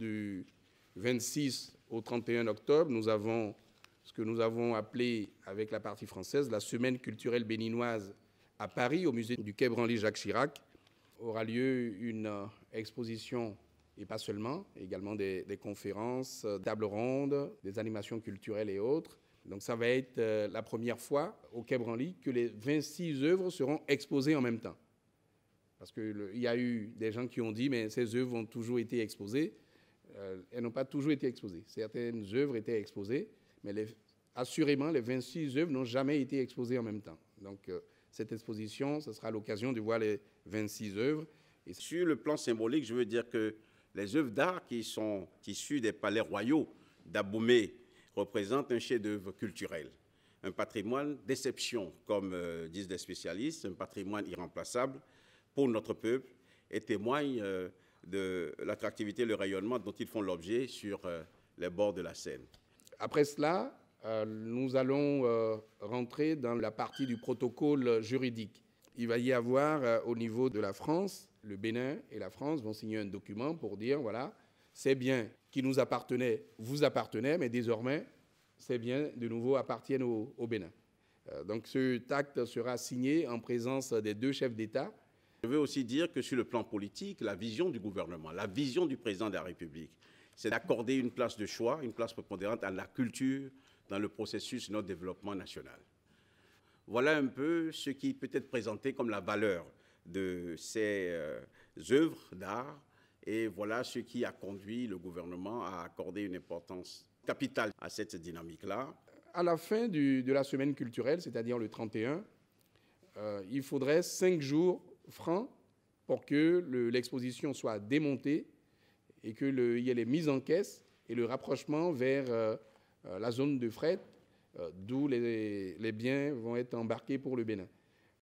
du 26 au 31 octobre, nous avons ce que nous avons appelé avec la partie française la semaine culturelle béninoise à Paris, au musée du Quai Branly Jacques Chirac. Aura lieu une euh, exposition, et pas seulement, également des, des conférences, euh, tables rondes, des animations culturelles et autres. Donc ça va être euh, la première fois au Quai Branly que les 26 œuvres seront exposées en même temps. Parce qu'il y a eu des gens qui ont dit, mais ces œuvres ont toujours été exposées. Euh, elles n'ont pas toujours été exposées. Certaines œuvres étaient exposées, mais assurément, les 26 œuvres n'ont jamais été exposées en même temps. Donc, euh, cette exposition, ce sera l'occasion de voir les 26 œuvres. Et sur le plan symbolique, je veux dire que les œuvres d'art qui sont issues des palais royaux d'Aboumé représentent un chef-d'œuvre culturel, un patrimoine d'exception, comme euh, disent les spécialistes, un patrimoine irremplaçable pour notre peuple et témoigne de l'attractivité, le rayonnement dont ils font l'objet sur euh, les bords de la Seine. Après cela, euh, nous allons euh, rentrer dans la partie du protocole juridique. Il va y avoir au niveau de la France, le Bénin et la France vont signer un document pour dire, voilà, ces biens qui nous appartenaient vous appartenaient, mais désormais, ces biens de nouveau appartiennent au, Bénin. donc ce acte sera signé en présence des deux chefs d'État je veux aussi dire que sur le plan politique, la vision du gouvernement, la vision du président de la République, c'est d'accorder une place de choix, une place prépondérante à la culture dans le processus de notre développement national. Voilà un peu ce qui peut être présenté comme la valeur de ces euh, œuvres d'art et voilà ce qui a conduit le gouvernement à accorder une importance capitale à cette dynamique-là. À la fin de la semaine culturelle, c'est-à-dire le 31, euh, il faudrait cinq jours francs pour que l'exposition soit démontée et qu'il y ait les mises en caisse et le rapprochement vers euh, euh, la zone de fret, euh, d'où les biens vont être embarqués pour le Bénin.